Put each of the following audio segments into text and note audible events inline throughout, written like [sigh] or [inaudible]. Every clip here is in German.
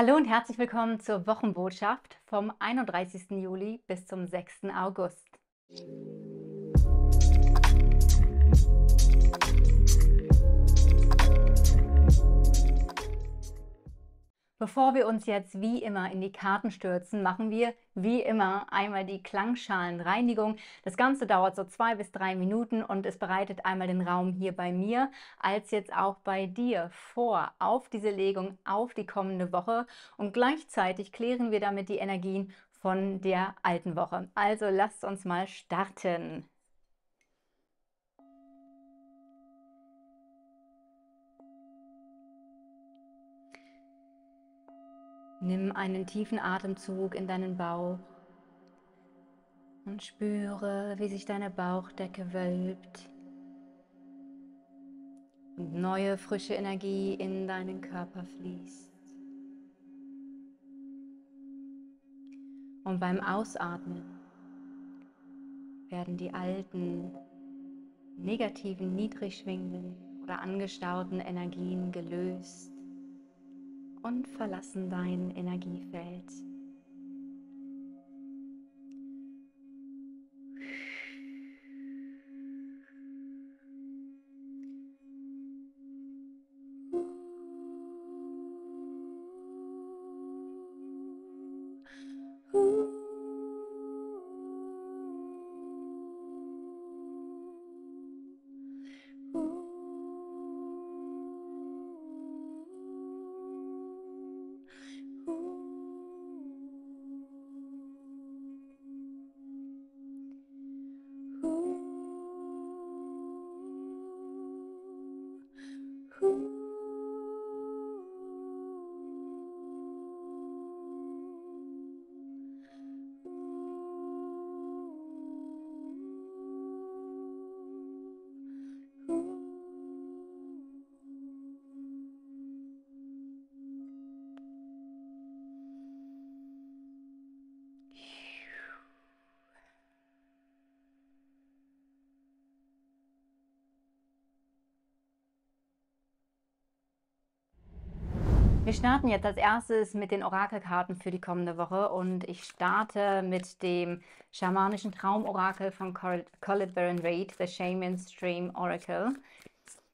Hallo und herzlich willkommen zur Wochenbotschaft vom 31. Juli bis zum 6. August. Bevor wir uns jetzt wie immer in die Karten stürzen, machen wir wie immer einmal die Klangschalenreinigung. Das Ganze dauert so zwei bis drei Minuten und es bereitet einmal den Raum hier bei mir als jetzt auch bei dir vor auf diese Legung, auf die kommende Woche und gleichzeitig klären wir damit die Energien von der alten Woche. Also lasst uns mal starten. Nimm einen tiefen Atemzug in deinen Bauch und spüre, wie sich deine Bauchdecke wölbt und neue frische Energie in deinen Körper fließt. Und beim Ausatmen werden die alten, negativen, niedrig schwingenden oder angestauten Energien gelöst und verlassen dein Energiefeld. Wir starten jetzt als erstes mit den Orakelkarten für die kommende Woche und ich starte mit dem schamanischen Traumorakel von Colette Baron Reid, The Shaman's Dream Oracle.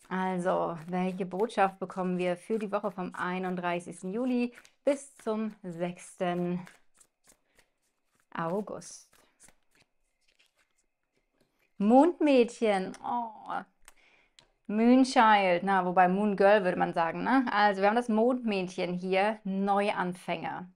Also, welche Botschaft bekommen wir für die Woche vom 31. Juli bis zum 6. August? Mondmädchen, oh, Moonchild, na, wobei Moon Girl würde man sagen. Ne? Also wir haben das Mondmädchen hier, Neuanfänger.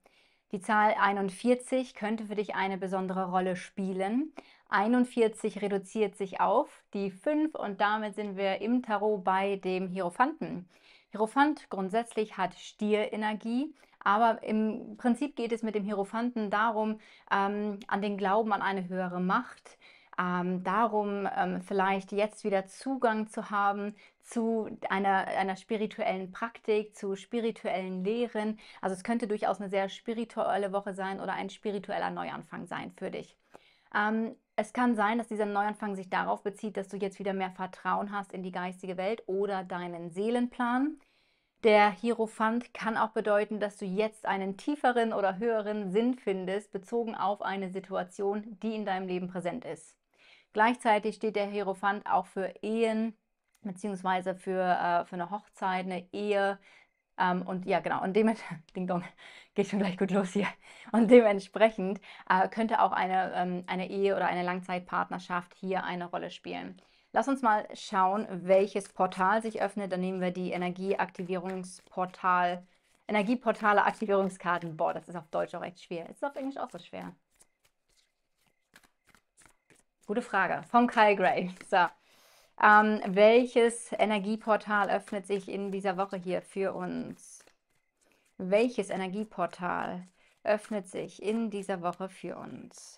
Die Zahl 41 könnte für dich eine besondere Rolle spielen. 41 reduziert sich auf die 5 und damit sind wir im Tarot bei dem Hierophanten. Hierophant grundsätzlich hat Stierenergie, aber im Prinzip geht es mit dem Hierophanten darum, ähm, an den Glauben an eine höhere Macht, ähm, darum, ähm, vielleicht jetzt wieder Zugang zu haben zu einer, einer spirituellen Praktik, zu spirituellen Lehren. Also es könnte durchaus eine sehr spirituelle Woche sein oder ein spiritueller Neuanfang sein für dich. Ähm, es kann sein, dass dieser Neuanfang sich darauf bezieht, dass du jetzt wieder mehr Vertrauen hast in die geistige Welt oder deinen Seelenplan. Der Hierophant kann auch bedeuten, dass du jetzt einen tieferen oder höheren Sinn findest, bezogen auf eine Situation, die in deinem Leben präsent ist. Gleichzeitig steht der Hierophant auch für Ehen beziehungsweise für, äh, für eine Hochzeit, eine Ehe. Ähm, und ja, genau, und dementsprechend, [laughs] Ding Dong, geht schon gleich gut los hier. Und dementsprechend äh, könnte auch eine, ähm, eine Ehe oder eine Langzeitpartnerschaft hier eine Rolle spielen. Lass uns mal schauen, welches Portal sich öffnet. Dann nehmen wir die Energieaktivierungsportal, Energieportale Aktivierungskarten. Boah, das ist auf Deutsch auch echt schwer. Ist auf Englisch auch so schwer. Gute Frage. Vom Kyle Gray. So. Ähm, welches Energieportal öffnet sich in dieser Woche hier für uns? Welches Energieportal öffnet sich in dieser Woche für uns?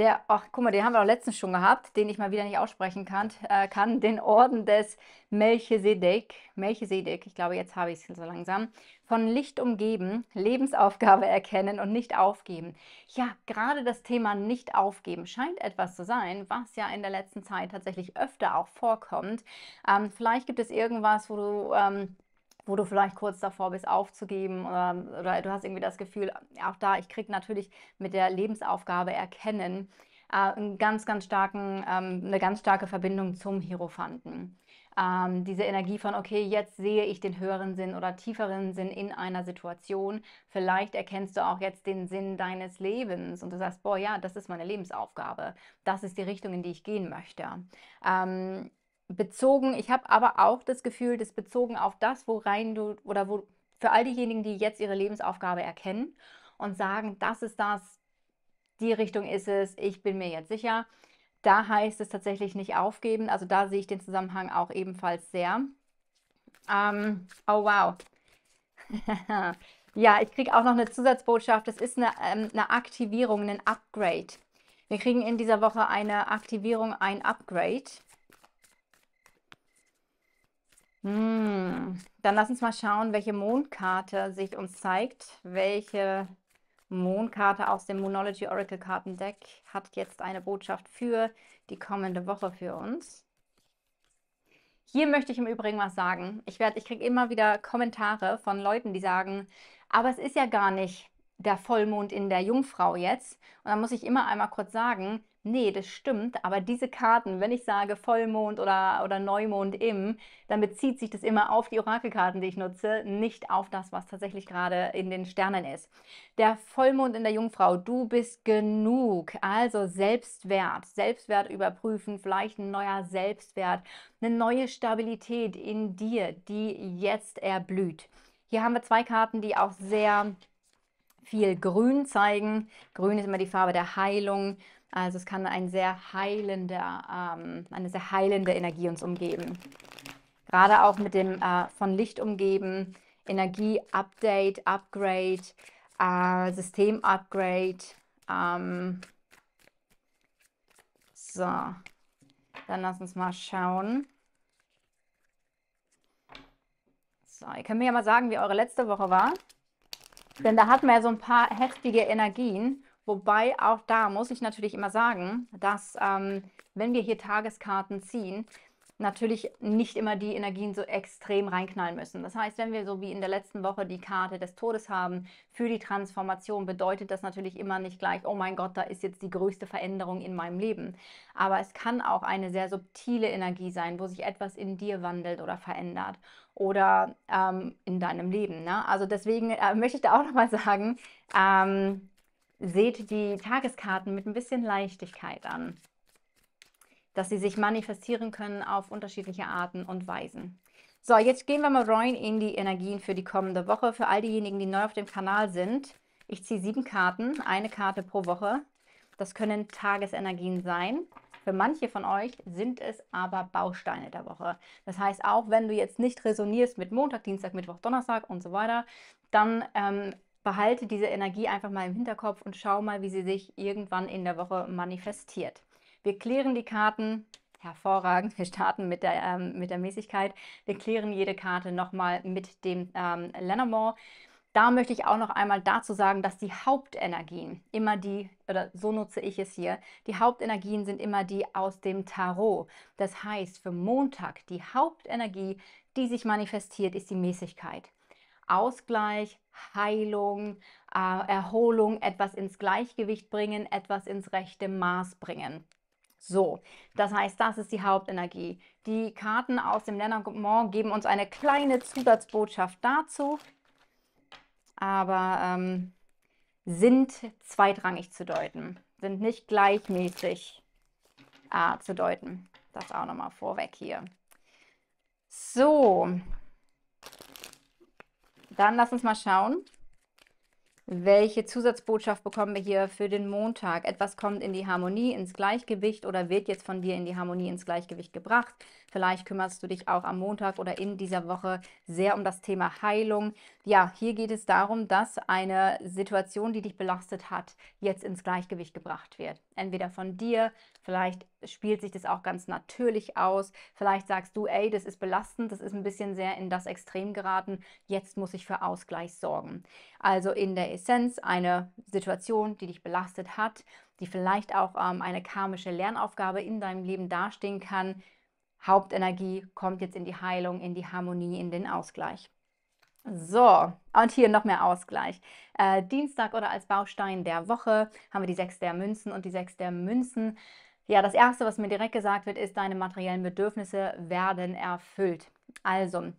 der, ach guck mal, den haben wir auch letztens schon gehabt, den ich mal wieder nicht aussprechen kann, äh, kann den Orden des Melchisedek, Melchisedek, ich glaube, jetzt habe ich es so langsam, von Licht umgeben, Lebensaufgabe erkennen und nicht aufgeben. Ja, gerade das Thema nicht aufgeben scheint etwas zu sein, was ja in der letzten Zeit tatsächlich öfter auch vorkommt. Ähm, vielleicht gibt es irgendwas, wo du... Ähm, wo du vielleicht kurz davor bist aufzugeben oder, ähm, oder du hast irgendwie das Gefühl, auch da, ich kriege natürlich mit der Lebensaufgabe erkennen, äh, einen ganz, ganz starken, ähm, eine ganz starke Verbindung zum Hierophanten. Ähm, diese Energie von, okay, jetzt sehe ich den höheren Sinn oder tieferen Sinn in einer Situation. Vielleicht erkennst du auch jetzt den Sinn deines Lebens und du sagst, boah, ja, das ist meine Lebensaufgabe. Das ist die Richtung, in die ich gehen möchte. Ähm, bezogen, ich habe aber auch das Gefühl, dass bezogen auf das, wo rein du oder wo für all diejenigen, die jetzt ihre Lebensaufgabe erkennen und sagen, das ist das, die Richtung ist es, ich bin mir jetzt sicher, da heißt es tatsächlich nicht aufgeben. Also da sehe ich den Zusammenhang auch ebenfalls sehr. Ähm, oh wow. [laughs] ja, ich kriege auch noch eine Zusatzbotschaft. Das ist eine, ähm, eine Aktivierung, ein Upgrade. Wir kriegen in dieser Woche eine Aktivierung, ein Upgrade. Hm, dann lass uns mal schauen, welche Mondkarte sich uns zeigt. Welche Mondkarte aus dem Moonology Oracle Kartendeck hat jetzt eine Botschaft für die kommende Woche für uns? Hier möchte ich im Übrigen was sagen. Ich, ich kriege immer wieder Kommentare von Leuten, die sagen, aber es ist ja gar nicht der Vollmond in der Jungfrau jetzt. Und da muss ich immer einmal kurz sagen, nee, das stimmt, aber diese Karten, wenn ich sage Vollmond oder, oder Neumond im, dann bezieht sich das immer auf die Orakelkarten, die ich nutze, nicht auf das, was tatsächlich gerade in den Sternen ist. Der Vollmond in der Jungfrau, du bist genug, also Selbstwert, Selbstwert überprüfen, vielleicht ein neuer Selbstwert, eine neue Stabilität in dir, die jetzt erblüht. Hier haben wir zwei Karten, die auch sehr viel Grün zeigen. Grün ist immer die Farbe der Heilung. Also es kann ein sehr heilender, ähm, eine sehr heilende Energie uns umgeben. Gerade auch mit dem äh, von Licht umgeben, Energie-Update, Upgrade, äh, System-Upgrade. Ähm, so, dann lass uns mal schauen. So, ihr könnt mir ja mal sagen, wie eure letzte Woche war. Denn da hat man ja so ein paar heftige Energien. Wobei auch da muss ich natürlich immer sagen, dass ähm, wenn wir hier Tageskarten ziehen, natürlich nicht immer die Energien so extrem reinknallen müssen. Das heißt, wenn wir so wie in der letzten Woche die Karte des Todes haben für die Transformation, bedeutet das natürlich immer nicht gleich, oh mein Gott, da ist jetzt die größte Veränderung in meinem Leben. Aber es kann auch eine sehr subtile Energie sein, wo sich etwas in dir wandelt oder verändert oder ähm, in deinem Leben. Ne? Also deswegen äh, [laughs] möchte ich da auch nochmal sagen, ähm, seht die Tageskarten mit ein bisschen Leichtigkeit an dass sie sich manifestieren können auf unterschiedliche Arten und Weisen. So, jetzt gehen wir mal rein in die Energien für die kommende Woche. Für all diejenigen, die neu auf dem Kanal sind, ich ziehe sieben Karten, eine Karte pro Woche. Das können Tagesenergien sein. Für manche von euch sind es aber Bausteine der Woche. Das heißt, auch wenn du jetzt nicht resonierst mit Montag, Dienstag, Mittwoch, Donnerstag und so weiter, dann ähm, behalte diese Energie einfach mal im Hinterkopf und schau mal, wie sie sich irgendwann in der Woche manifestiert. Wir klären die Karten, hervorragend, wir starten mit der, ähm, mit der Mäßigkeit. Wir klären jede Karte nochmal mit dem ähm, Lenormand. Da möchte ich auch noch einmal dazu sagen, dass die Hauptenergien immer die, oder so nutze ich es hier, die Hauptenergien sind immer die aus dem Tarot. Das heißt, für Montag die Hauptenergie, die sich manifestiert, ist die Mäßigkeit. Ausgleich, Heilung, äh, Erholung, etwas ins Gleichgewicht bringen, etwas ins rechte Maß bringen. So, das heißt, das ist die Hauptenergie. Die Karten aus dem Lenormand geben uns eine kleine Zusatzbotschaft dazu, aber ähm, sind zweitrangig zu deuten, sind nicht gleichmäßig äh, zu deuten. Das auch nochmal vorweg hier. So, dann lass uns mal schauen, welche Zusatzbotschaft bekommen wir hier für den Montag? Etwas kommt in die Harmonie, ins Gleichgewicht oder wird jetzt von dir in die Harmonie, ins Gleichgewicht gebracht. Vielleicht kümmerst du dich auch am Montag oder in dieser Woche sehr um das Thema Heilung. Ja, hier geht es darum, dass eine Situation, die dich belastet hat, jetzt ins Gleichgewicht gebracht wird. Entweder von dir, vielleicht spielt sich das auch ganz natürlich aus. Vielleicht sagst du, ey, das ist belastend, das ist ein bisschen sehr in das Extrem geraten. Jetzt muss ich für Ausgleich sorgen. Also in der Essenz eine Situation, die dich belastet hat, die vielleicht auch ähm, eine karmische Lernaufgabe in deinem Leben dastehen kann Hauptenergie kommt jetzt in die Heilung, in die Harmonie, in den Ausgleich. So, und hier noch mehr Ausgleich. Äh, Dienstag oder als Baustein der Woche haben wir die Sechs der Münzen und die Sechs der Münzen. Ja, das Erste, was mir direkt gesagt wird, ist, deine materiellen Bedürfnisse werden erfüllt. Also,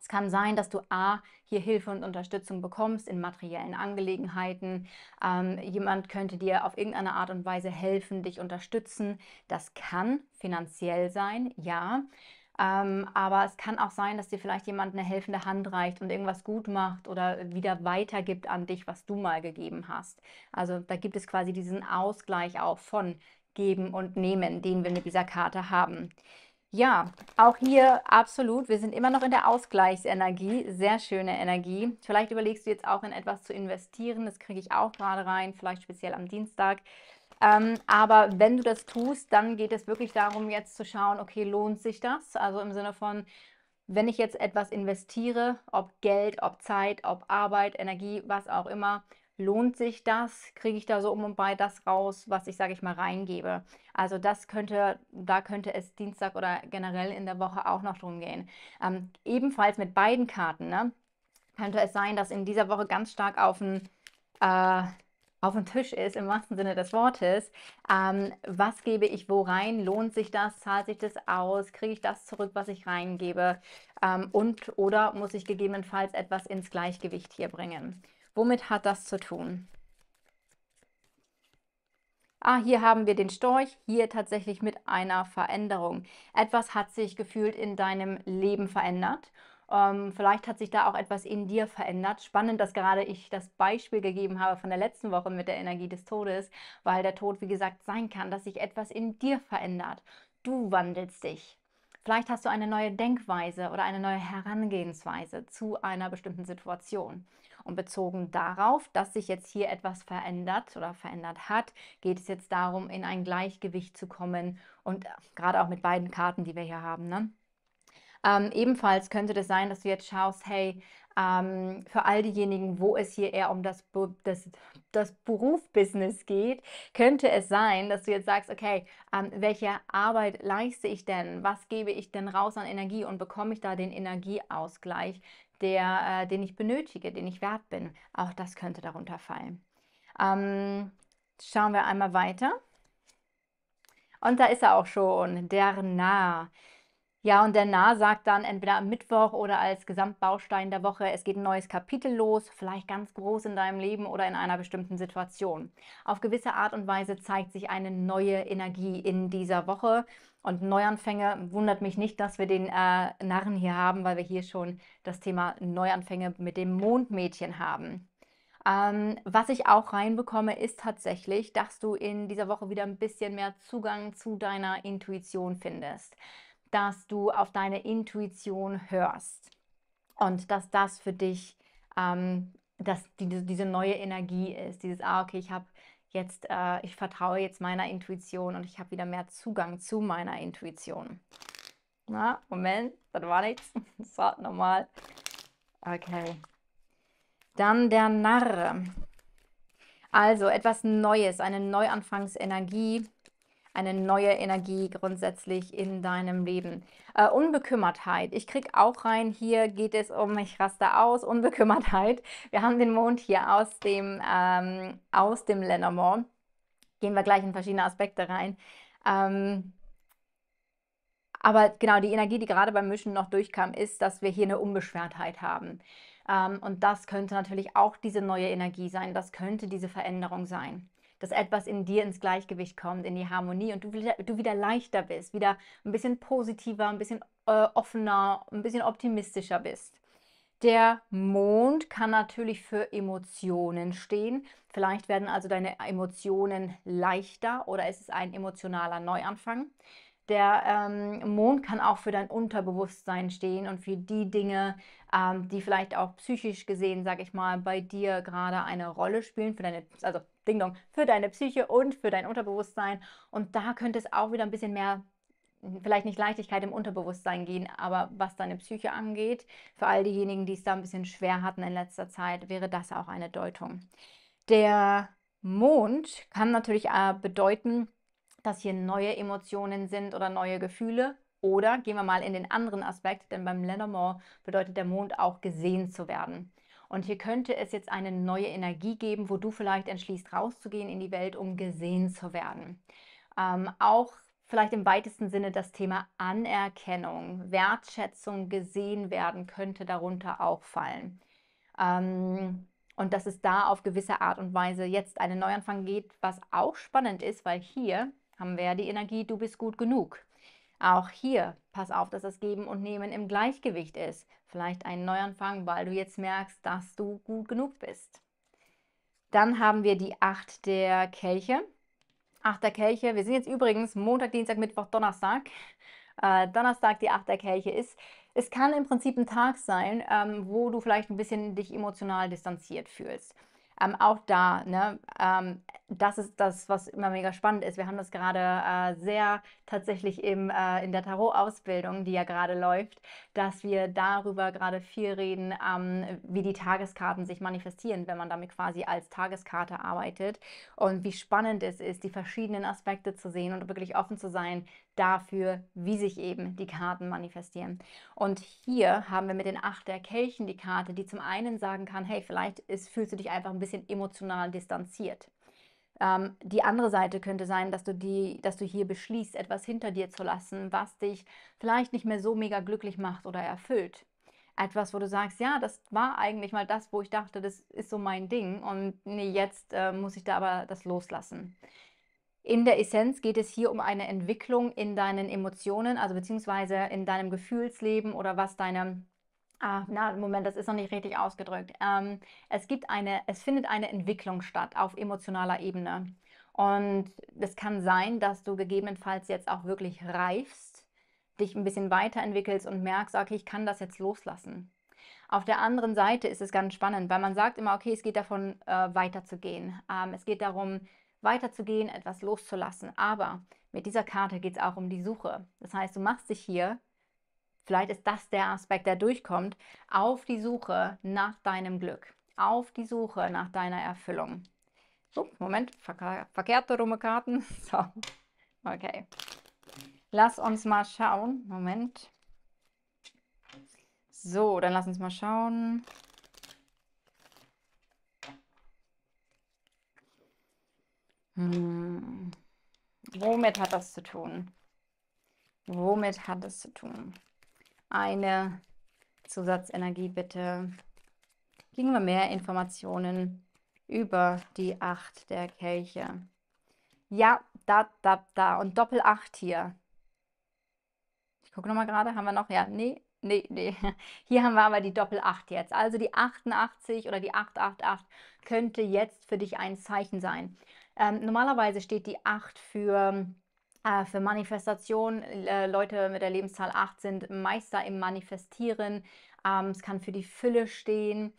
es kann sein, dass du A, hier Hilfe und Unterstützung bekommst in materiellen Angelegenheiten. Ähm, jemand könnte dir auf irgendeine Art und Weise helfen, dich unterstützen. Das kann finanziell sein, ja. Ähm, aber es kann auch sein, dass dir vielleicht jemand eine helfende Hand reicht und irgendwas gut macht oder wieder weitergibt an dich, was du mal gegeben hast. Also da gibt es quasi diesen Ausgleich auch von geben und nehmen, den wir mit dieser Karte haben. Ja, auch hier absolut. Wir sind immer noch in der Ausgleichsenergie. Sehr schöne Energie. Vielleicht überlegst du jetzt auch in etwas zu investieren. Das kriege ich auch gerade rein, vielleicht speziell am Dienstag. Ähm, aber wenn du das tust, dann geht es wirklich darum, jetzt zu schauen, okay, lohnt sich das? Also im Sinne von, wenn ich jetzt etwas investiere, ob Geld, ob Zeit, ob Arbeit, Energie, was auch immer, lohnt sich das? Kriege ich da so um und bei das raus, was ich, sage ich mal, reingebe? Also das könnte, da könnte es Dienstag oder generell in der Woche auch noch drum gehen. Ähm, ebenfalls mit beiden Karten, ne? Könnte es sein, dass in dieser Woche ganz stark auf den, äh, auf den Tisch ist, im wahrsten Sinne des Wortes. Ähm, was gebe ich wo rein? Lohnt sich das? Zahlt sich das aus? Kriege ich das zurück, was ich reingebe? Ähm, und oder muss ich gegebenenfalls etwas ins Gleichgewicht hier bringen? Womit hat das zu tun? Ah, hier haben wir den Storch, hier tatsächlich mit einer Veränderung. Etwas hat sich gefühlt in deinem Leben verändert. Ähm, vielleicht hat sich da auch etwas in dir verändert. Spannend, dass gerade ich das Beispiel gegeben habe von der letzten Woche mit der Energie des Todes, weil der Tod, wie gesagt, sein kann, dass sich etwas in dir verändert. Du wandelst dich. Vielleicht hast du eine neue Denkweise oder eine neue Herangehensweise zu einer bestimmten Situation. Und bezogen darauf, dass sich jetzt hier etwas verändert oder verändert hat, geht es jetzt darum, in ein Gleichgewicht zu kommen. Und äh, gerade auch mit beiden Karten, die wir hier haben. Ne? Ähm, ebenfalls könnte das sein, dass du jetzt schaust, hey, ähm, für all diejenigen, wo es hier eher um das, das, das Berufbusiness geht, könnte es sein, dass du jetzt sagst, okay, ähm, welche Arbeit leiste ich denn? Was gebe ich denn raus an Energie und bekomme ich da den Energieausgleich? der, äh, den ich benötige, den ich wert bin. Auch das könnte darunter fallen. Ähm, schauen wir einmal weiter. Und da ist er auch schon, der Narr. Ja, und der Narr sagt dann entweder am Mittwoch oder als Gesamtbaustein der Woche, es geht ein neues Kapitel los, vielleicht ganz groß in deinem Leben oder in einer bestimmten Situation. Auf gewisse Art und Weise zeigt sich eine neue Energie in dieser Woche und Neuanfänge. Wundert mich nicht, dass wir den äh, Narren hier haben, weil wir hier schon das Thema Neuanfänge mit dem Mondmädchen haben. Ähm, was ich auch reinbekomme, ist tatsächlich, dass du in dieser Woche wieder ein bisschen mehr Zugang zu deiner Intuition findest dass du auf deine Intuition hörst und dass das für dich, ähm, dass die, diese neue Energie ist, dieses, ah, okay, ich habe jetzt, äh, ich vertraue jetzt meiner Intuition und ich habe wieder mehr Zugang zu meiner Intuition. Na, Moment, das war nichts. Das [laughs] war normal. Okay. Dann der Narr. Also etwas Neues, eine Neuanfangsenergie eine neue Energie grundsätzlich in deinem Leben. Äh, Unbekümmertheit. Ich kriege auch rein, hier geht es um, ich raste aus, Unbekümmertheit. Wir haben den Mond hier aus dem, ähm, aus dem Lenormand. Gehen wir gleich in verschiedene Aspekte rein. Ähm, aber genau, die Energie, die gerade beim Mischen noch durchkam, ist, dass wir hier eine Unbeschwertheit haben. Ähm, und das könnte natürlich auch diese neue Energie sein. Das könnte diese Veränderung sein dass etwas in dir ins Gleichgewicht kommt, in die Harmonie und du wieder, du wieder leichter bist, wieder ein bisschen positiver, ein bisschen äh, offener, ein bisschen optimistischer bist. Der Mond kann natürlich für Emotionen stehen. Vielleicht werden also deine Emotionen leichter oder ist es ein emotionaler Neuanfang. Der ähm, Mond kann auch für dein Unterbewusstsein stehen und für die Dinge, ähm, die vielleicht auch psychisch gesehen, sage ich mal, bei dir gerade eine Rolle spielen, für deine, also Ding Dong, für deine Psyche und für dein Unterbewusstsein. Und da könnte es auch wieder ein bisschen mehr hm, vielleicht nicht Leichtigkeit im Unterbewusstsein gehen, aber was deine Psyche angeht, für all diejenigen, die es da ein bisschen schwer hatten in letzter Zeit, wäre das auch eine Deutung. Der Mond kann natürlich äh, bedeuten, dass hier neue Emotionen sind oder neue Gefühle. Oder gehen wir mal in den anderen Aspekt, denn beim Lenormand bedeutet der Mond auch gesehen zu werden. Und hier könnte es jetzt eine neue Energie geben, wo du vielleicht entschließt, rauszugehen in die Welt, um gesehen zu werden. Ähm, auch vielleicht im weitesten Sinne das Thema Anerkennung, Wertschätzung, gesehen werden könnte darunter auch fallen. Ähm, und dass es da auf gewisse Art und Weise jetzt einen Neuanfang geht, was auch spannend ist, weil hier haben wir die Energie, du bist gut genug. Auch hier, pass auf, dass das Geben und Nehmen im Gleichgewicht ist. Vielleicht ein Neuanfang, weil du jetzt merkst, dass du gut genug bist. Dann haben wir die Acht der Kelche. Acht der Kelche, wir sind jetzt übrigens Montag, Dienstag, Mittwoch, Donnerstag. Äh, Donnerstag die Acht der Kelche ist. Es kann im Prinzip ein Tag sein, ähm, wo du vielleicht ein bisschen dich emotional distanziert fühlst. Ähm, auch da, ne, ähm, das ist das, was immer mega spannend ist. Wir haben das gerade äh, sehr tatsächlich im, äh, in der Tarot-Ausbildung, die ja gerade läuft, dass wir darüber gerade viel reden, ähm, wie die Tageskarten sich manifestieren, wenn man damit quasi als Tageskarte arbeitet und wie spannend es ist, die verschiedenen Aspekte zu sehen und wirklich offen zu sein dafür, wie sich eben die Karten manifestieren. Und hier haben wir mit den Acht der Kelchen die Karte, die zum einen sagen kann, hey, vielleicht ist, fühlst du dich einfach ein bisschen emotional distanziert ähm, die andere Seite könnte sein, dass du, die, dass du hier beschließt, etwas hinter dir zu lassen, was dich vielleicht nicht mehr so mega glücklich macht oder erfüllt. Etwas, wo du sagst, ja, das war eigentlich mal das, wo ich dachte, das ist so mein Ding und nee, jetzt äh, muss ich da aber das loslassen. In der Essenz geht es hier um eine Entwicklung in deinen Emotionen, also beziehungsweise in deinem Gefühlsleben oder was deine Ah, na, Moment, das ist noch nicht richtig ausgedrückt. Ähm, es gibt eine, es findet eine Entwicklung statt auf emotionaler Ebene. Und es kann sein, dass du gegebenenfalls jetzt auch wirklich reifst, dich ein bisschen weiterentwickelst und merkst, okay, ich kann das jetzt loslassen. Auf der anderen Seite ist es ganz spannend, weil man sagt immer, okay, es geht davon, äh, weiterzugehen. Ähm, es geht darum, weiterzugehen, etwas loszulassen. Aber mit dieser Karte geht es auch um die Suche. Das heißt, du machst dich hier vielleicht ist das der Aspekt, der durchkommt, auf die Suche nach deinem Glück, auf die Suche nach deiner Erfüllung. So, Moment, verkehr, verkehrte dumme Karten. [laughs] So, okay. Lass uns mal schauen. Moment. So, dann lass uns mal schauen. Hm. Womit hat das zu tun? Womit hat es zu tun? eine Zusatzenergie bitte. Kriegen wir mehr Informationen über die Acht der Kelche. Ja, da, da, da. Und Doppel 8 hier. Ich gucke nochmal gerade, haben wir noch? Ja, nee, nee, nee. [laughs] Hier haben wir aber die Doppel 8 jetzt. Also die 88 oder die 888 könnte jetzt für dich ein Zeichen sein. Ähm, normalerweise steht die 8 für Ah, für Manifestation, äh, Leute mit der Lebenszahl 8 sind Meister im Manifestieren. Ähm, es kann für die Fülle stehen,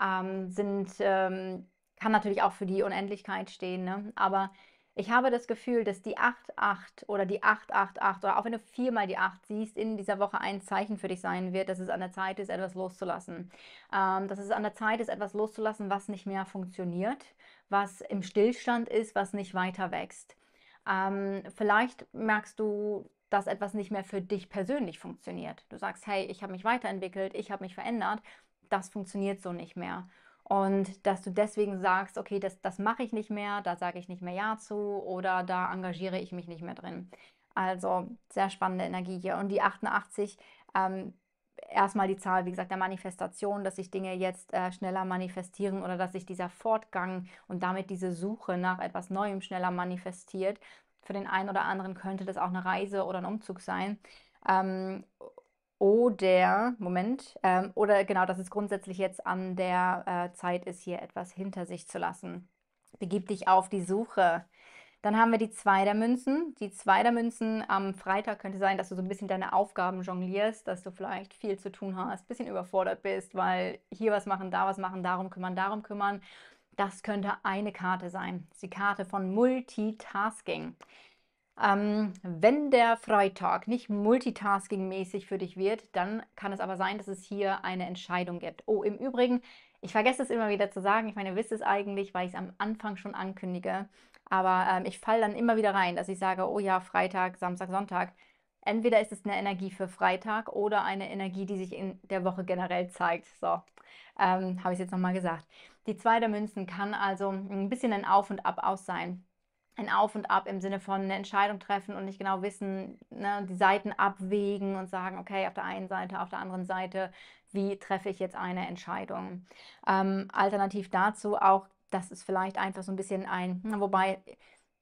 ähm, sind, ähm, kann natürlich auch für die Unendlichkeit stehen. Ne? Aber ich habe das Gefühl, dass die 8-8 oder die 888 oder auch wenn du viermal die 8 siehst, in dieser Woche ein Zeichen für dich sein wird, dass es an der Zeit ist, etwas loszulassen. Ähm, dass es an der Zeit ist, etwas loszulassen, was nicht mehr funktioniert, was im Stillstand ist, was nicht weiter wächst. Ähm, vielleicht merkst du, dass etwas nicht mehr für dich persönlich funktioniert. Du sagst, hey, ich habe mich weiterentwickelt, ich habe mich verändert, das funktioniert so nicht mehr. Und dass du deswegen sagst, okay, das, das mache ich nicht mehr, da sage ich nicht mehr Ja zu oder da engagiere ich mich nicht mehr drin. Also sehr spannende Energie hier. Und die 88 ähm, erstmal die Zahl, wie gesagt, der Manifestation, dass sich Dinge jetzt äh, schneller manifestieren oder dass sich dieser Fortgang und damit diese Suche nach etwas Neuem schneller manifestiert. Für den einen oder anderen könnte das auch eine Reise oder ein Umzug sein. Ähm, oder, Moment, ähm, oder genau, dass es grundsätzlich jetzt an der äh, Zeit ist, hier etwas hinter sich zu lassen. Begib dich auf die Suche dann haben wir die Zwei der Münzen. Die Zwei der Münzen am Freitag könnte sein, dass du so ein bisschen deine Aufgaben jonglierst, dass du vielleicht viel zu tun hast, ein bisschen überfordert bist, weil hier was machen, da was machen, darum kümmern, darum kümmern. Das könnte eine Karte sein. Das ist die Karte von Multitasking. Ähm, wenn der Freitag nicht multitasking-mäßig für dich wird, dann kann es aber sein, dass es hier eine Entscheidung gibt. Oh, im Übrigen, ich vergesse es immer wieder zu sagen, ich meine, ihr wisst es eigentlich, weil ich es am Anfang schon ankündige. Aber ähm, ich falle dann immer wieder rein, dass ich sage, oh ja, Freitag, Samstag, Sonntag. Entweder ist es eine Energie für Freitag oder eine Energie, die sich in der Woche generell zeigt. So, ähm, habe ich es jetzt nochmal gesagt. Die zwei der Münzen kann also ein bisschen ein Auf und Ab aus sein ein Auf und Ab im Sinne von eine Entscheidung treffen und nicht genau wissen, ne, die Seiten abwägen und sagen, okay, auf der einen Seite, auf der anderen Seite, wie treffe ich jetzt eine Entscheidung? Ähm, alternativ dazu auch das ist vielleicht einfach so ein bisschen ein, hm, wobei,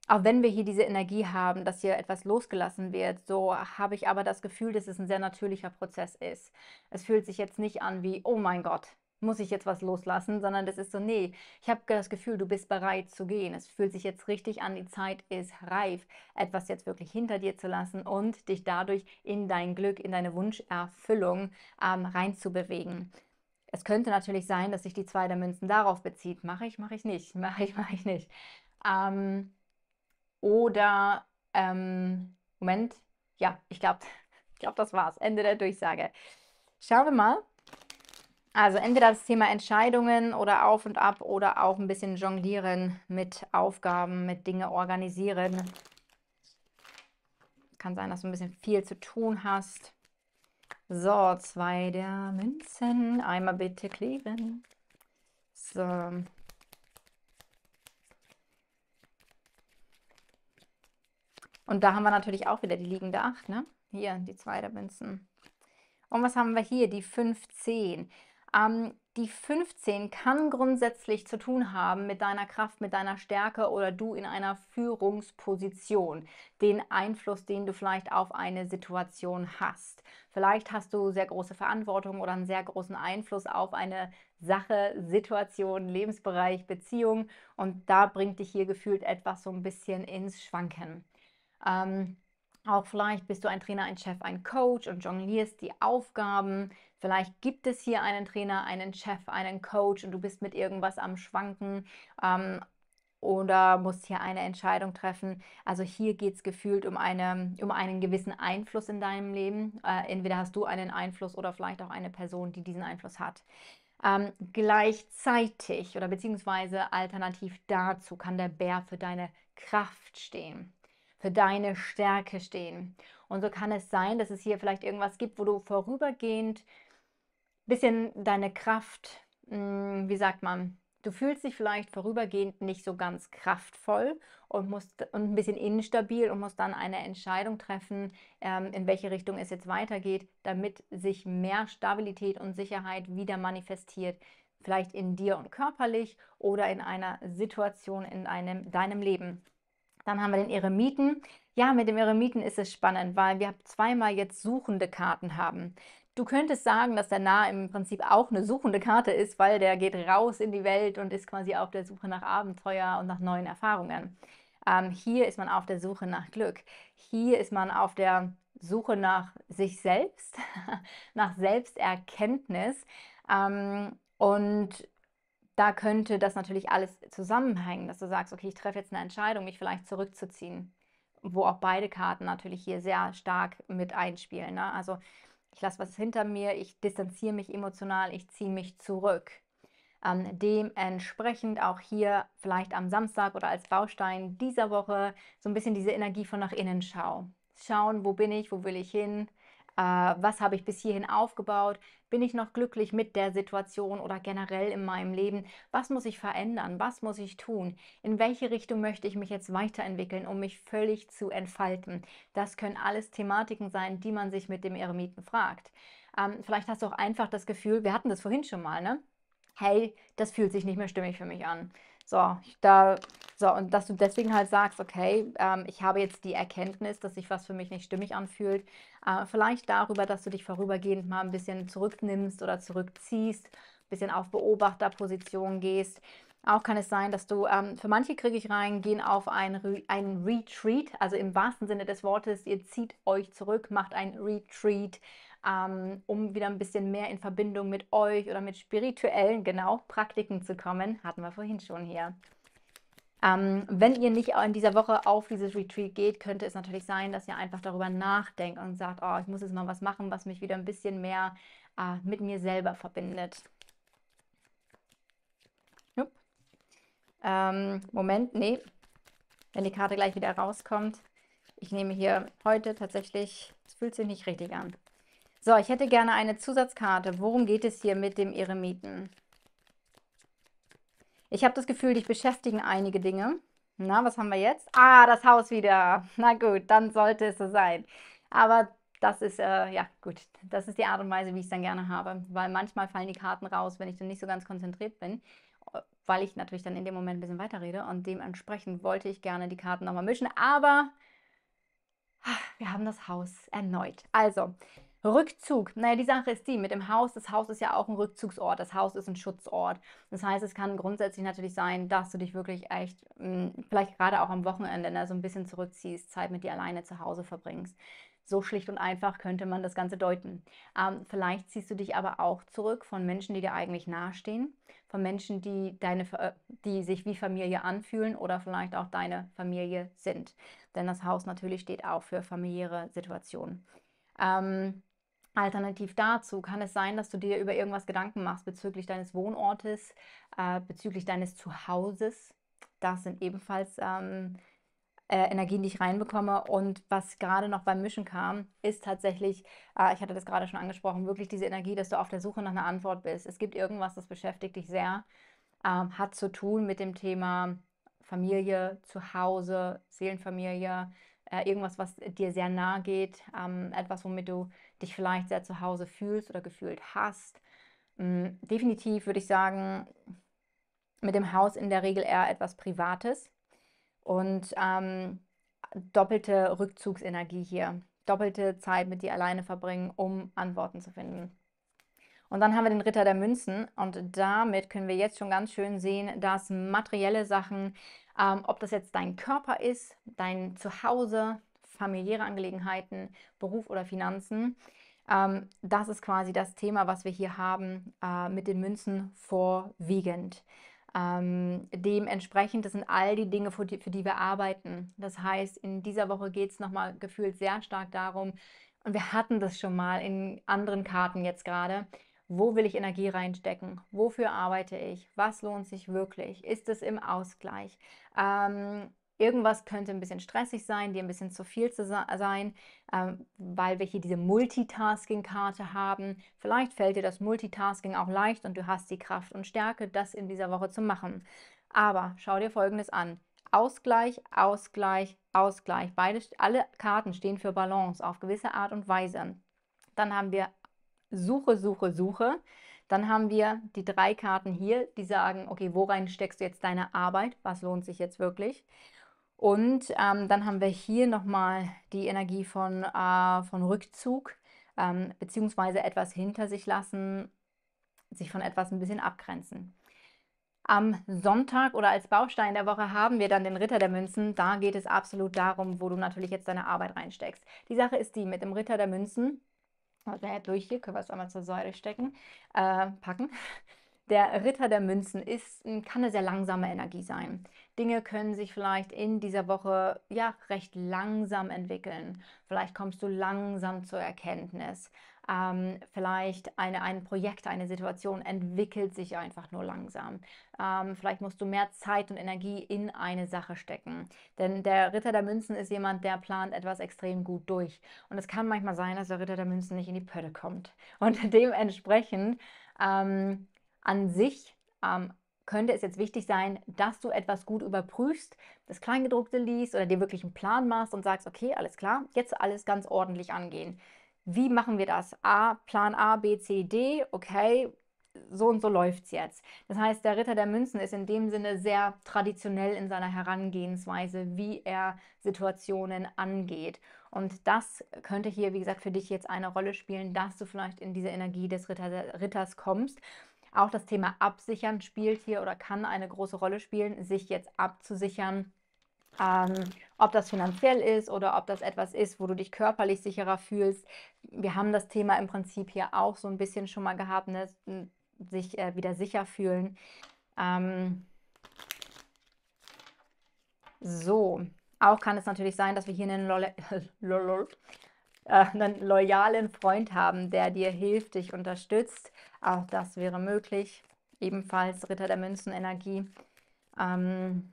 auch wenn wir hier diese Energie haben, dass hier etwas losgelassen wird, so habe ich aber das Gefühl, dass es ein sehr natürlicher Prozess ist. Es fühlt sich jetzt nicht an wie, oh mein Gott, muss ich jetzt was loslassen, sondern das ist so, nee, ich habe das Gefühl, du bist bereit zu gehen. Es fühlt sich jetzt richtig an, die Zeit ist reif, etwas jetzt wirklich hinter dir zu lassen und dich dadurch in dein Glück, in deine Wunscherfüllung ähm, reinzubewegen. Es könnte natürlich sein, dass sich die zwei der Münzen darauf bezieht. Mache ich, mache ich nicht, [laughs] mache ich, mache ich nicht. Ähm, oder, ähm, Moment, ja, ich glaube, [laughs] ich glaub, das war's. Ende der Durchsage. Schauen wir mal. Also entweder das Thema Entscheidungen oder Auf und Ab oder auch ein bisschen jonglieren mit Aufgaben, mit Dinge organisieren. Kann sein, dass du ein bisschen viel zu tun hast. So, zwei der Münzen. Einmal bitte kleben. So. Und da haben wir natürlich auch wieder die liegende 8, ne? Hier, die zwei der Münzen. Und was haben wir hier? Die 15. Ähm, die 15 kann grundsätzlich zu tun haben mit deiner Kraft, mit deiner Stärke oder du in einer Führungsposition, den Einfluss, den du vielleicht auf eine Situation hast. Vielleicht hast du sehr große Verantwortung oder einen sehr großen Einfluss auf eine Sache, Situation, Lebensbereich, Beziehung und da bringt dich hier gefühlt etwas so ein bisschen ins Schwanken. Ähm, auch vielleicht bist du ein Trainer, ein Chef, ein Coach und jonglierst die Aufgaben Vielleicht gibt es hier einen Trainer, einen Chef, einen Coach und du bist mit irgendwas am Schwanken. Ähm, oder musst hier eine Entscheidung treffen. Also hier geht es gefühlt um, eine, um einen gewissen Einfluss in deinem Leben. Äh, entweder hast du einen Einfluss oder vielleicht auch eine Person, die diesen Einfluss hat. Ähm, gleichzeitig oder beziehungsweise alternativ dazu kann der Bär für deine Kraft stehen, für deine Stärke stehen. Und so kann es sein, dass es hier vielleicht irgendwas gibt, wo du vorübergehend bisschen deine Kraft, mh, hm, wie sagt man, du fühlst dich vielleicht vorübergehend nicht so ganz kraftvoll und musst und ein bisschen instabil und musst dann eine Entscheidung treffen, ähm, in welche Richtung es jetzt weitergeht, damit sich mehr Stabilität und Sicherheit wieder manifestiert. Vielleicht in dir und körperlich oder in einer Situation in einem, deinem Leben. Dann haben wir den Eremiten. Ja, mit dem Eremiten ist es spannend, weil wir zweimal jetzt suchende Karten haben. Du könntest sagen, dass der Nah im Prinzip auch eine suchende Karte ist, weil der geht raus in die Welt und ist quasi auf der Suche nach Abenteuer und nach neuen Erfahrungen. Ähm, hier ist man auf der Suche nach Glück. Hier ist man auf der Suche nach sich selbst, [laughs] nach Selbsterkenntnis. Ähm, und da könnte das natürlich alles zusammenhängen, dass du sagst, okay, ich treffe jetzt eine Entscheidung, mich vielleicht zurückzuziehen, wo auch beide Karten natürlich hier sehr stark mit einspielen. Ne? Also ich lasse was hinter mir, ich distanziere mich emotional, ich ziehe mich zurück. Ähm, dementsprechend auch hier vielleicht am Samstag oder als Baustein dieser Woche so ein bisschen diese Energie von nach innen schau. Schauen, wo bin ich, wo will ich hin, äh, was habe ich bis hierhin aufgebaut, bin ich noch glücklich mit der Situation oder generell in meinem Leben, was muss ich verändern, was muss ich tun, in welche Richtung möchte ich mich jetzt weiterentwickeln, um mich völlig zu entfalten. Das können alles Thematiken sein, die man sich mit dem Eremiten fragt. Ähm, vielleicht hast du auch einfach das Gefühl, wir hatten das vorhin schon mal, ne? Hey, das fühlt sich nicht mehr stimmig für mich an. So, da, so, und dass du deswegen halt sagst, okay, ähm, ich habe jetzt die Erkenntnis, dass sich was für mich nicht stimmig anfühlt. Äh, vielleicht darüber, dass du dich vorübergehend mal ein bisschen zurücknimmst oder zurückziehst, ein bisschen auf Beobachterposition gehst. Auch kann es sein, dass du, ähm, für manche kriege ich rein, gehen auf ein, Re ein Retreat, also im wahrsten Sinne des Wortes, ihr zieht euch zurück, macht ein Retreat, ähm, um wieder ein bisschen mehr in Verbindung mit euch oder mit spirituellen, genau, Praktiken zu kommen. Hatten wir vorhin schon hier. Ähm, wenn ihr nicht in dieser Woche auf dieses Retreat geht, könnte es natürlich sein, dass ihr einfach darüber nachdenkt und sagt, oh, ich muss jetzt mal was machen, was mich wieder ein bisschen mehr äh, mit mir selber verbindet. Nope. Ähm, Moment, nee. Wenn die Karte gleich wieder rauskommt. Ich nehme hier heute tatsächlich, es fühlt sich nicht richtig an. So, ich hätte gerne eine Zusatzkarte. Worum geht es hier mit dem Eremiten? Ich habe das Gefühl, dich beschäftigen einige Dinge. Na, was haben wir jetzt? Ah, das Haus wieder. Na gut, dann sollte es so sein. Aber das ist, äh, ja gut, das ist die Art und Weise, wie ich es dann gerne habe. Weil manchmal fallen die Karten raus, wenn ich dann nicht so ganz konzentriert bin. Weil ich natürlich dann in dem Moment ein bisschen weiterrede. Und dementsprechend wollte ich gerne die Karten nochmal mischen. Aber ah, wir haben das Haus erneut. Also, Rückzug. Naja, die Sache ist die mit dem Haus. Das Haus ist ja auch ein Rückzugsort. Das Haus ist ein Schutzort. Das heißt, es kann grundsätzlich natürlich sein, dass du dich wirklich echt, mh, hm, vielleicht gerade auch am Wochenende, ne, so ein bisschen zurückziehst, Zeit mit dir alleine zu Hause verbringst. So schlicht und einfach könnte man das Ganze deuten. Ähm, vielleicht ziehst du dich aber auch zurück von Menschen, die dir eigentlich nahestehen, von Menschen, die, deine, die sich wie Familie anfühlen oder vielleicht auch deine Familie sind. Denn das Haus natürlich steht auch für familiäre Situationen. Ähm, Alternativ dazu kann es sein, dass du dir über irgendwas Gedanken machst bezüglich deines Wohnortes, äh, bezüglich deines Zuhauses. Das sind ebenfalls ähm, äh, Energien, die ich reinbekomme. Und was gerade noch beim Mischen kam, ist tatsächlich, äh, ich hatte das gerade schon angesprochen, wirklich diese Energie, dass du auf der Suche nach einer Antwort bist. Es gibt irgendwas, das beschäftigt dich sehr, ähm, hat zu tun mit dem Thema Familie, Zuhause, Seelenfamilie, äh, irgendwas, was dir sehr nahe geht, ähm, etwas, womit du dich vielleicht sehr zu Hause fühlst oder gefühlt hast. Ähm, definitiv würde ich sagen, mit dem Haus in der Regel eher etwas Privates und ähm, doppelte Rückzugsenergie hier, doppelte Zeit mit dir alleine verbringen, um Antworten zu finden. Und dann haben wir den Ritter der Münzen und damit können wir jetzt schon ganz schön sehen, dass materielle Sachen, ähm, ob das jetzt dein Körper ist, dein Zuhause, familiäre Angelegenheiten, Beruf oder Finanzen, ähm, das ist quasi das Thema, was wir hier haben äh, mit den Münzen vorwiegend. Ähm, dementsprechend, das sind all die Dinge, für die, für die wir arbeiten. Das heißt, in dieser Woche geht es nochmal gefühlt sehr stark darum, und wir hatten das schon mal in anderen Karten jetzt gerade, wo will ich Energie reinstecken, wofür arbeite ich, was lohnt sich wirklich, ist es im Ausgleich. Ähm, irgendwas könnte ein bisschen stressig sein, dir ein bisschen zu viel zu sein, ähm, weil wir hier diese Multitasking-Karte haben. Vielleicht fällt dir das Multitasking auch leicht und du hast die Kraft und Stärke, das in dieser Woche zu machen. Aber schau dir Folgendes an. Ausgleich, Ausgleich, Ausgleich. Beide, alle Karten stehen für Balance auf gewisse Art und Weise. Dann haben wir Suche, Suche, Suche. Dann haben wir die drei Karten hier, die sagen, okay, worein steckst du jetzt deine Arbeit? Was lohnt sich jetzt wirklich? Und ähm, dann haben wir hier nochmal die Energie von, äh, von Rückzug, ähm, beziehungsweise etwas hinter sich lassen, sich von etwas ein bisschen abgrenzen. Am Sonntag oder als Baustein der Woche haben wir dann den Ritter der Münzen. Da geht es absolut darum, wo du natürlich jetzt deine Arbeit reinsteckst. Die Sache ist die, mit dem Ritter der Münzen durch hier können wir es einmal zur Säule stecken, äh, packen. Der Ritter der Münzen ist, hm, kann eine sehr langsame Energie sein. Dinge können sich vielleicht in dieser Woche ja recht langsam entwickeln. Vielleicht kommst du langsam zur Erkenntnis ähm, vielleicht eine, ein Projekt, eine Situation entwickelt sich einfach nur langsam. Ähm, vielleicht musst du mehr Zeit und Energie in eine Sache stecken. Denn der Ritter der Münzen ist jemand, der plant etwas extrem gut durch. Und es kann manchmal sein, dass der Ritter der Münzen nicht in die Pötte kommt. [laughs] Und dementsprechend ähm, an sich ähm, könnte es jetzt wichtig sein, dass du etwas gut überprüfst, das Kleingedruckte liest oder dir wirklich einen Plan machst und sagst, okay, alles klar, jetzt alles ganz ordentlich angehen. Wie machen wir das? A, Plan A, B, C, D, okay, so und so läuft es jetzt. Das heißt, der Ritter der Münzen ist in dem Sinne sehr traditionell in seiner Herangehensweise, wie er Situationen angeht. Und das könnte hier, wie gesagt, für dich jetzt eine Rolle spielen, dass du vielleicht in diese Energie des Ritter, Ritters kommst. Auch das Thema Absichern spielt hier oder kann eine große Rolle spielen, sich jetzt abzusichern ähm, ob das finanziell ist oder ob das etwas ist, wo du dich körperlich sicherer fühlst. Wir haben das Thema im Prinzip hier auch so ein bisschen schon mal gehabt, ne? sich äh, wieder sicher fühlen. Ähm so, auch kann es natürlich sein, dass wir hier einen, Lole [laughs] äh, einen loyalen Freund haben, der dir hilft, dich unterstützt. Auch das wäre möglich. Ebenfalls Ritter der Münzen Energie. Ähm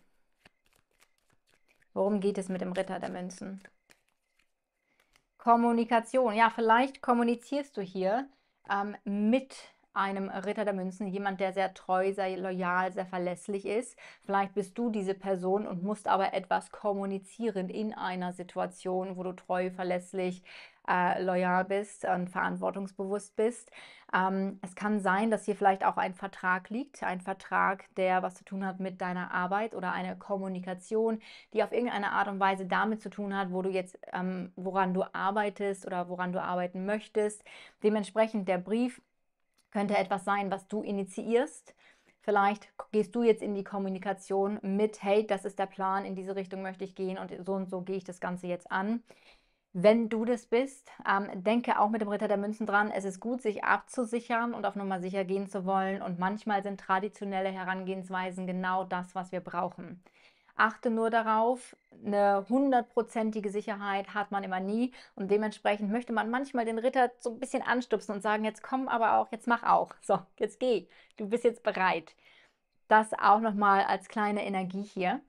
Worum geht es mit dem Ritter der Münzen? Kommunikation. Ja, vielleicht kommunizierst du hier ähm, mit einem Ritter der Münzen, jemand, der sehr treu, sehr loyal, sehr verlässlich ist. Vielleicht bist du diese Person und musst aber etwas kommunizieren in einer Situation, wo du treu, verlässlich, äh, loyal bist und verantwortungsbewusst bist. Ähm, es kann sein, dass hier vielleicht auch ein Vertrag liegt, ein Vertrag, der was zu tun hat mit deiner Arbeit oder eine Kommunikation, die auf irgendeine Art und Weise damit zu tun hat, wo du jetzt, ähm, woran du arbeitest oder woran du arbeiten möchtest. Dementsprechend der Brief könnte etwas sein, was du initiierst. Vielleicht gehst du jetzt in die Kommunikation mit, hey, das ist der Plan, in diese Richtung möchte ich gehen und so und so gehe ich das Ganze jetzt an. Wenn du das bist, ähm, denke auch mit dem Ritter der Münzen dran, es ist gut, sich abzusichern und auf Nummer sicher gehen zu wollen. Und manchmal sind traditionelle Herangehensweisen genau das, was wir brauchen. Achte nur darauf, eine hundertprozentige Sicherheit hat man immer nie und dementsprechend möchte man manchmal den Ritter so ein bisschen anstupsen und sagen, jetzt komm aber auch, jetzt mach auch, so, jetzt geh, du bist jetzt bereit. Das auch nochmal als kleine Energie hier.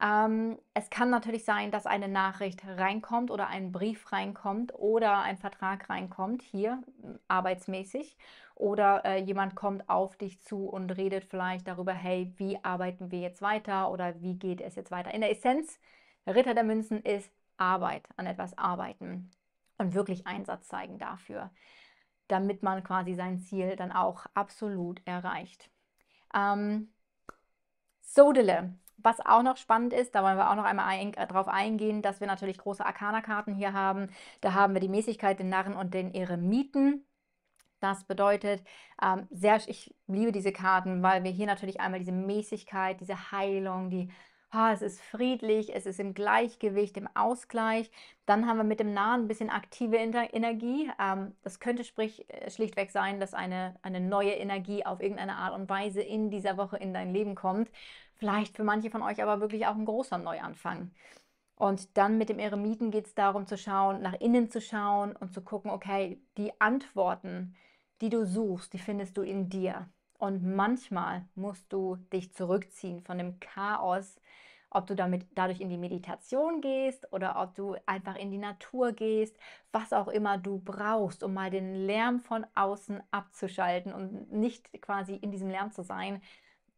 Ähm, es kann natürlich sein, dass eine Nachricht reinkommt oder ein Brief reinkommt oder ein Vertrag reinkommt, hier hm, arbeitsmäßig. Oder äh, jemand kommt auf dich zu und redet vielleicht darüber, hey, wie arbeiten wir jetzt weiter oder wie geht es jetzt weiter. In der Essenz, Ritter der Münzen ist Arbeit, an etwas arbeiten und wirklich Einsatz zeigen dafür, damit man quasi sein Ziel dann auch absolut erreicht. Ähm, Sodele was auch noch spannend ist, da wollen wir auch noch einmal ein, äh, drauf eingehen, dass wir natürlich große Arcana-Karten hier haben. Da haben wir die Mäßigkeit, den Narren und den Eremiten. Das bedeutet, ähm, sehr, ich liebe diese Karten, weil wir hier natürlich einmal diese Mäßigkeit, diese Heilung, die Oh, es ist friedlich, es ist im Gleichgewicht, im Ausgleich. Dann haben wir mit dem Nahen ein bisschen aktive Inter Energie. Ähm, das könnte sprich, äh, schlichtweg sein, dass eine, eine neue Energie auf irgendeine Art und Weise in dieser Woche in dein Leben kommt vielleicht für manche von euch aber wirklich auch ein großer Neuanfang. Und dann mit dem Eremiten geht es darum zu schauen, nach innen zu schauen und zu gucken, okay, die Antworten, die du suchst, die findest du in dir. Und manchmal musst du dich zurückziehen von dem Chaos, ob du damit dadurch in die Meditation gehst oder ob du einfach in die Natur gehst, was auch immer du brauchst, um mal den Lärm von außen abzuschalten und nicht quasi in diesem Lärm zu sein,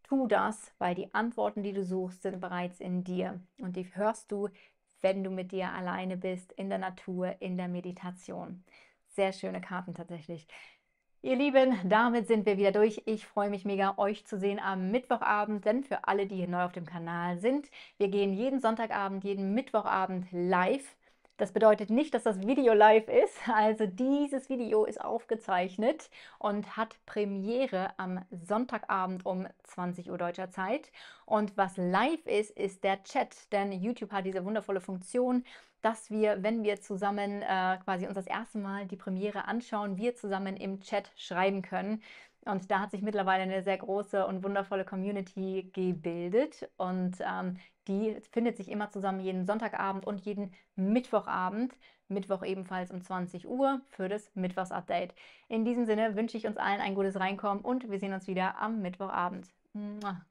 Tu das, weil die Antworten, die du suchst, sind bereits in dir und die hörst du, wenn du mit dir alleine bist, in der Natur, in der Meditation. Sehr schöne Karten tatsächlich. Ihr Lieben, damit sind wir wieder durch. Ich freue mich mega, euch zu sehen am Mittwochabend, denn für alle, die hier neu auf dem Kanal sind, wir gehen jeden Sonntagabend, jeden Mittwochabend live das bedeutet nicht, dass das Video live ist. Also dieses Video ist aufgezeichnet und hat Premiere am Sonntagabend um 20 Uhr deutscher Zeit. Und was live ist, ist der Chat, denn YouTube hat diese wundervolle Funktion, dass wir, wenn wir zusammen äh, quasi uns das erste Mal die Premiere anschauen, wir zusammen im Chat schreiben können. Und da hat sich mittlerweile eine sehr große und wundervolle Community gebildet. Und ähm, die findet sich immer zusammen jeden Sonntagabend und jeden Mittwochabend. Mittwoch ebenfalls um 20 Uhr für das Mittwochs-Update. In diesem Sinne wünsche ich uns allen ein gutes Reinkommen und wir sehen uns wieder am Mittwochabend. Mua.